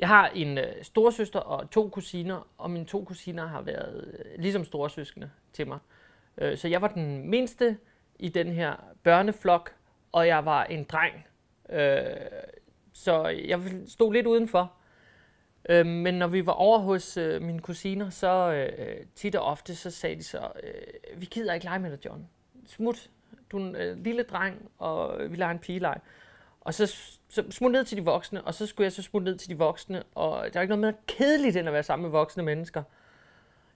Jeg har en øh, storsøster og to kusiner, og mine to kusiner har været øh, ligesom storsøskende til mig. Øh, så jeg var den mindste i den her børneflok, og jeg var en dreng. Øh, så jeg stod lidt udenfor. Øh, men når vi var over hos øh, mine kusiner, så øh, tit og ofte, så sagde de så, øh, vi gider ikke lege med dig, John. Smut, du er en øh, lille dreng, og øh, vi leger en pigeleg. Og så, så smutte ned til de voksne, og så skulle jeg så smutte ned til de voksne, og der er ikke noget mere kedeligt end at være sammen med voksne mennesker.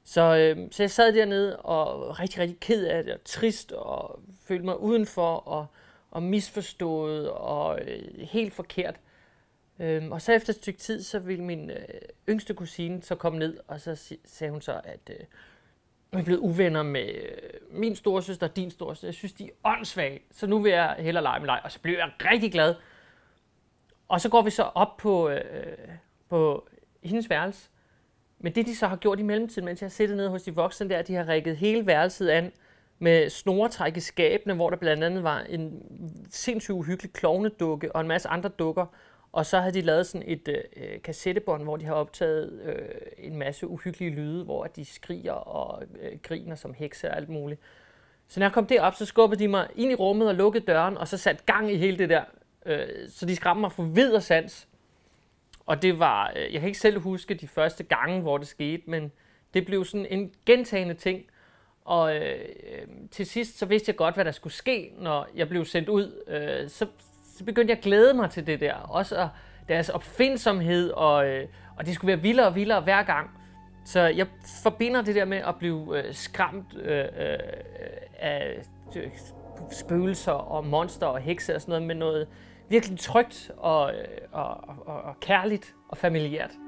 Så, øh, så jeg sad dernede og var rigtig, rigtig ked af det, og trist, og følte mig udenfor, og, og misforstået, og øh, helt forkert. Øhm, og så efter et stykke tid, så ville min øh, yngste kusine så komme ned, og så sagde hun så, at øh, vi er blevet uvenner med øh, min storesøster og din storesøster. Jeg synes, de er åndssvage, så nu vil jeg hellere lege med dig. Og så blev jeg rigtig glad. Og så går vi så op på, øh, på hendes værelse. Men det, de så har gjort i mellemtiden, mens jeg har siddet nede hos de voksne der, de har rækket hele værelset an med snoretræk i skabene, hvor der blandt andet var en sindssygt uhyggelig klovnedukke og en masse andre dukker. Og så havde de lavet sådan et øh, øh, kassettebånd, hvor de har optaget øh, en masse uhyggelige lyde, hvor de skriger og øh, griner som hekse og alt muligt. Så når jeg kom derop, så skubbede de mig ind i rummet og lukkede døren, og så satte gang i hele det der. Øh, så de skræmte mig for videre sans. Og det var, øh, jeg kan ikke selv huske de første gange, hvor det skete, men det blev sådan en gentagende ting. Og øh, øh til sidst, så vidste jeg godt, hvad der skulle ske, når jeg blev sendt ud. Øh, så, så begyndte jeg at glæde mig til det der. Også deres opfindsomhed, og, øh, og det skulle være vildere og vildere hver gang. Så jeg forbinder det der med at blive øh, skræmt øh, øh, af spøgelser og monster og hekse og sådan noget med noget virkelig trygt og, øh, og, og, og kærligt og familiært.